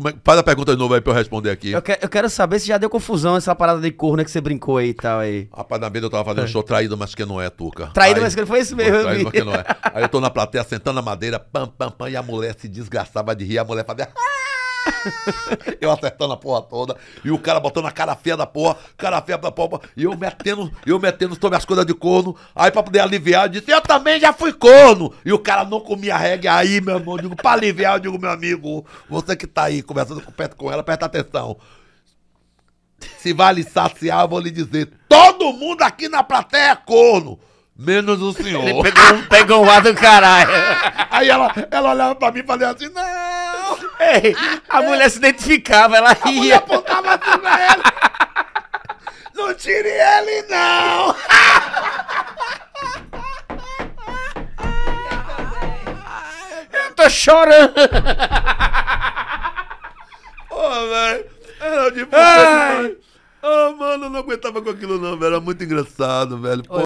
como é, faz a pergunta de novo aí pra eu responder aqui. Eu, que, eu quero saber se já deu confusão essa parada de corno que você brincou aí e tal aí. Rapaz, na vida eu tava fazendo é. show traído, mas que não é, Tuca. Traído, aí, mas que não foi isso mesmo. Foi traído, mas que não é. Aí eu tô na plateia sentando na madeira, pam, pam, pam, e a mulher se desgraçava de rir, a mulher fazia... eu acertando a porra toda. E o cara botando a cara feia da porra, cara feia da porra. E eu metendo, eu metendo sobre as coisas de corno. Aí pra poder aliviar, eu disse, eu também já fui corno. E o cara não comia reggae. Aí, meu irmão, eu digo, pra aliviar, eu digo, meu amigo, você que tá aí conversando perto com ela, presta atenção. Se vai lhe saciar, eu vou lhe dizer, todo mundo aqui na plateia é corno. Menos o senhor. Ele pegou, pegou um ar do caralho. Aí ela, ela olhava pra mim e falava assim, não. Ei, a mulher se identificava, ela ria. A mulher apontava tudo pra ela. Não tire ele, não! Eu tô chorando! Ô, oh, velho, era de puta Ah, oh, mano, eu não aguentava com aquilo, não, velho. Era muito engraçado, velho. Pô.